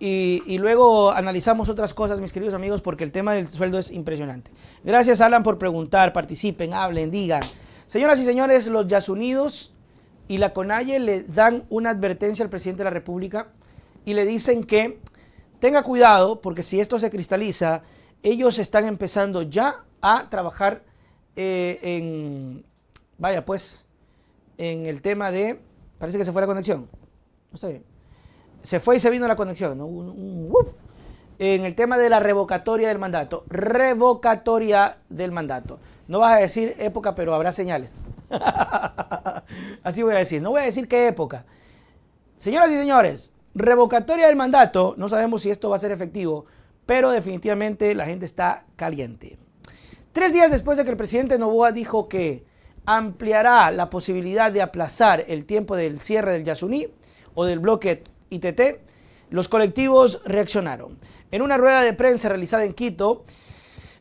Y, luego analizamos otras cosas, mis queridos amigos, porque el tema del sueldo es impresionante. Gracias, Alan, por preguntar, participen, hablen, digan. Señoras y señores, los Yasunidos y la CONAIE le dan una advertencia al presidente de la República y le dicen que tenga cuidado, porque si esto se cristaliza, ellos están empezando ya a trabajar eh, en, vaya pues, en el tema de, parece que se fue la conexión, no está bien se fue y se vino la conexión. En el tema de la revocatoria del mandato, revocatoria del mandato. No vas a decir época, pero habrá señales. Así voy a decir. No voy a decir qué época. Señoras y señores, revocatoria del mandato. No sabemos si esto va a ser efectivo, pero definitivamente la gente está caliente. Tres días después de que el presidente Novoa dijo que ampliará la posibilidad de aplazar el tiempo del cierre del Yasuní o del bloque ITT, los colectivos reaccionaron. En una rueda de prensa realizada en Quito,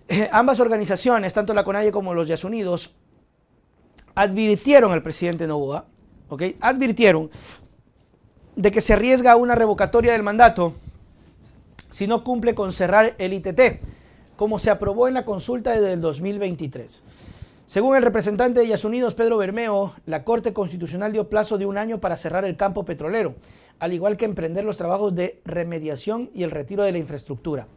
eh, ambas organizaciones, tanto la CONAIE como los Yasunidos, advirtieron al presidente Novoa, ¿ok? Advirtieron de que se arriesga una revocatoria del mandato si no cumple con cerrar el ITT, como se aprobó en la consulta desde el 2023. Según el representante de Yasunidos, Pedro Bermeo, la Corte Constitucional dio plazo de un año para cerrar el campo petrolero, al igual que emprender los trabajos de remediación y el retiro de la infraestructura.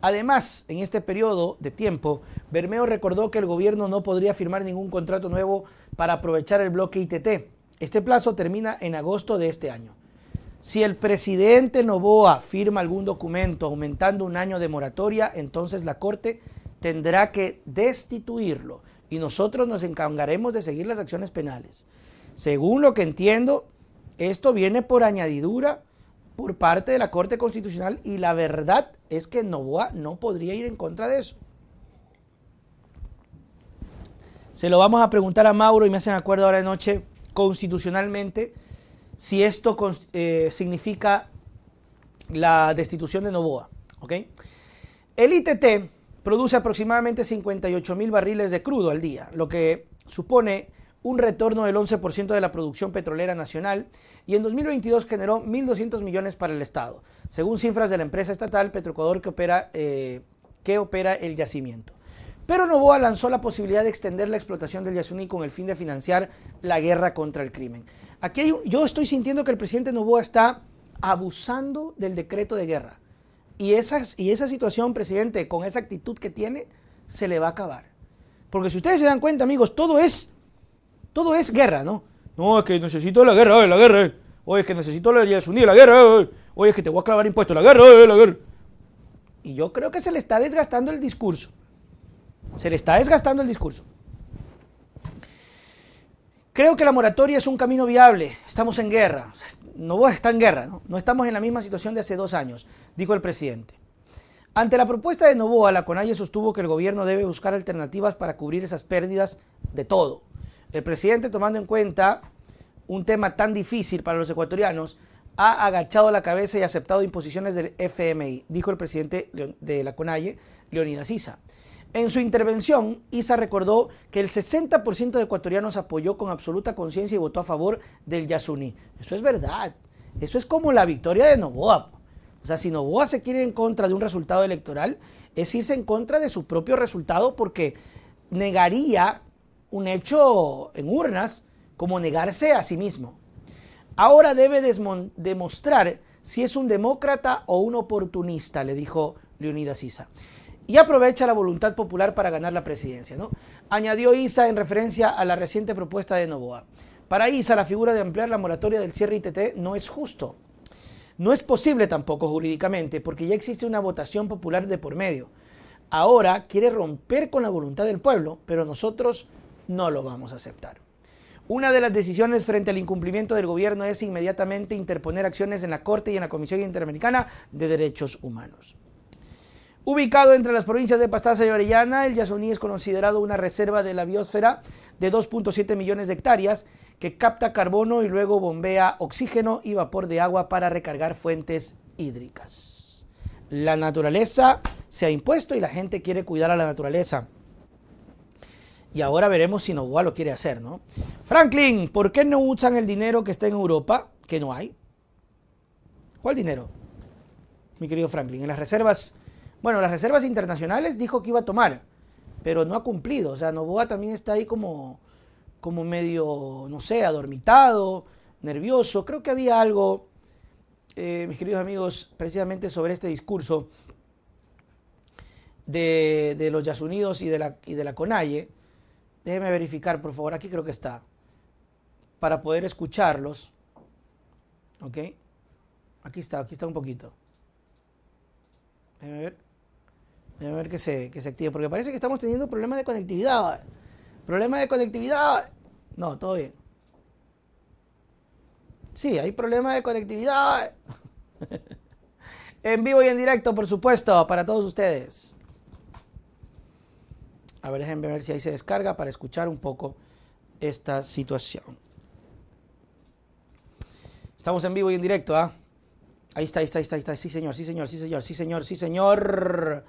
Además, en este periodo de tiempo, Bermeo recordó que el gobierno no podría firmar ningún contrato nuevo para aprovechar el bloque ITT. Este plazo termina en agosto de este año. Si el presidente Novoa firma algún documento aumentando un año de moratoria, entonces la Corte tendrá que destituirlo y nosotros nos encargaremos de seguir las acciones penales. Según lo que entiendo, esto viene por añadidura por parte de la Corte Constitucional y la verdad es que Novoa no podría ir en contra de eso. Se lo vamos a preguntar a Mauro y me hacen acuerdo ahora de noche constitucionalmente si esto eh, significa la destitución de Novoa. El ITT produce aproximadamente 58 mil barriles de crudo al día, lo que supone un retorno del 11% de la producción petrolera nacional y en 2022 generó 1.200 millones para el Estado, según cifras de la empresa estatal Petroecuador que opera, eh, que opera el yacimiento. Pero Novoa lanzó la posibilidad de extender la explotación del Yasuní con el fin de financiar la guerra contra el crimen. Aquí yo estoy sintiendo que el presidente Novoa está abusando del decreto de guerra. Y, y esa situación, presidente, con esa actitud que tiene, se le va a acabar. Porque si ustedes se dan cuenta, amigos, todo es, todo es guerra, ¿no? No, es que necesito la guerra, eh, la guerra. hoy eh. Oye, es que necesito la unir, la guerra. Eh. Oye, es que te voy a clavar impuestos, la guerra, la guerra. Y yo creo que se le está desgastando el discurso. Se le está desgastando el discurso. Creo que la moratoria es un camino viable. Estamos en guerra. Novoa está en guerra. ¿no? no estamos en la misma situación de hace dos años, dijo el presidente. Ante la propuesta de Novoa, la CONAIE sostuvo que el gobierno debe buscar alternativas para cubrir esas pérdidas de todo. El presidente, tomando en cuenta un tema tan difícil para los ecuatorianos, ha agachado la cabeza y aceptado imposiciones del FMI, dijo el presidente de la CONAIE, Leonidas Isa. En su intervención, Isa recordó que el 60% de ecuatorianos apoyó con absoluta conciencia y votó a favor del Yasuní. Eso es verdad. Eso es como la victoria de Novoa. O sea, si Novoa se quiere en contra de un resultado electoral, es irse en contra de su propio resultado porque negaría un hecho en urnas como negarse a sí mismo. Ahora debe demostrar si es un demócrata o un oportunista, le dijo Leonidas Isa y aprovecha la voluntad popular para ganar la presidencia. ¿no? Añadió ISA en referencia a la reciente propuesta de Novoa. Para ISA, la figura de ampliar la moratoria del cierre ITT no es justo. No es posible tampoco jurídicamente, porque ya existe una votación popular de por medio. Ahora quiere romper con la voluntad del pueblo, pero nosotros no lo vamos a aceptar. Una de las decisiones frente al incumplimiento del gobierno es inmediatamente interponer acciones en la Corte y en la Comisión Interamericana de Derechos Humanos. Ubicado entre las provincias de Pastaza y Orellana, el Yasuní es considerado una reserva de la biosfera de 2.7 millones de hectáreas que capta carbono y luego bombea oxígeno y vapor de agua para recargar fuentes hídricas. La naturaleza se ha impuesto y la gente quiere cuidar a la naturaleza. Y ahora veremos si Novoa lo quiere hacer, ¿no? Franklin, ¿por qué no usan el dinero que está en Europa, que no hay? ¿Cuál dinero? Mi querido Franklin, en las reservas bueno, las reservas internacionales dijo que iba a tomar, pero no ha cumplido. O sea, Novoa también está ahí como, como medio, no sé, adormitado, nervioso. Creo que había algo, eh, mis queridos amigos, precisamente sobre este discurso de, los Yasunidos y de la, y de la Conalle. Déjenme verificar, por favor, aquí creo que está, para poder escucharlos. ¿Ok? Aquí está, aquí está un poquito. Déjenme ver a ver que se, que se active, porque parece que estamos teniendo problemas de conectividad. Problemas de conectividad. No, todo bien. Sí, hay problemas de conectividad. en vivo y en directo, por supuesto, para todos ustedes. A ver, déjenme ver si ahí se descarga para escuchar un poco esta situación. Estamos en vivo y en directo, ¿ah? Ahí está, ahí está, ahí está, ahí está. Sí, señor, sí, señor, sí, señor, sí, señor, sí, señor.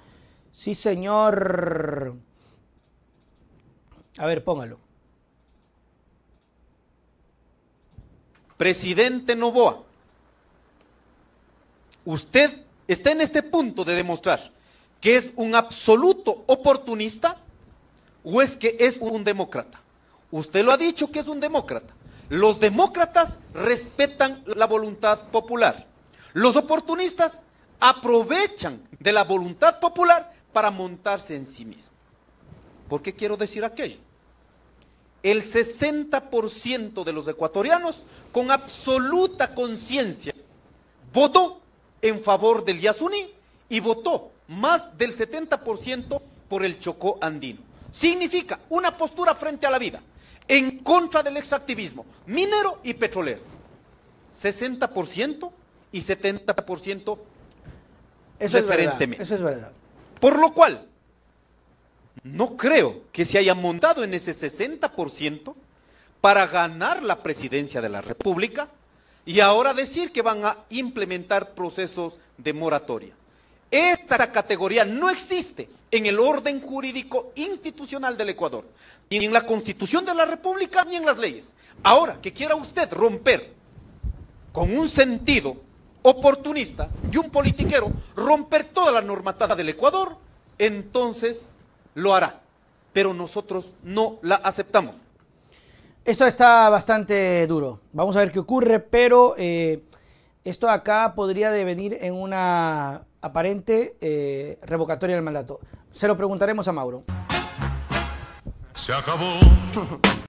Sí, señor. A ver, póngalo. Presidente Novoa, usted está en este punto de demostrar que es un absoluto oportunista o es que es un demócrata. Usted lo ha dicho que es un demócrata. Los demócratas respetan la voluntad popular. Los oportunistas aprovechan de la voluntad popular para montarse en sí mismo. ¿Por qué quiero decir aquello? El 60% de los ecuatorianos con absoluta conciencia votó en favor del Yasuní y votó más del 70% por el Chocó andino. Significa una postura frente a la vida, en contra del extractivismo minero y petrolero. 60% y 70% eso Es verdad, eso es verdad. Por lo cual, no creo que se haya montado en ese 60% para ganar la presidencia de la República y ahora decir que van a implementar procesos de moratoria. Esta categoría no existe en el orden jurídico institucional del Ecuador, ni en la Constitución de la República, ni en las leyes. Ahora que quiera usted romper con un sentido oportunista y un politiquero romper toda la normatada del Ecuador, entonces lo hará. Pero nosotros no la aceptamos. Esto está bastante duro. Vamos a ver qué ocurre, pero eh, esto acá podría devenir en una aparente eh, revocatoria del mandato. Se lo preguntaremos a Mauro. Se acabó.